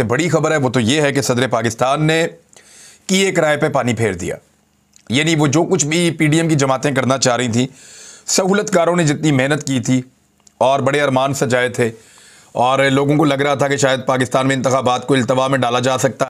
सबसे बड़ी खबर है वो तो ये है कि सदर पाकिस्तान ने किए किराए पर पानी फेर दिया यानी वो जो कुछ भी पीडीएम की जमातें करना चाह रही थी सहूलतकारों ने जितनी मेहनत की थी और बड़े अरमान सजाए थे और लोगों को लग रहा था कि शायद पाकिस्तान में इंतबात को अल्तवा में डाला जा सकता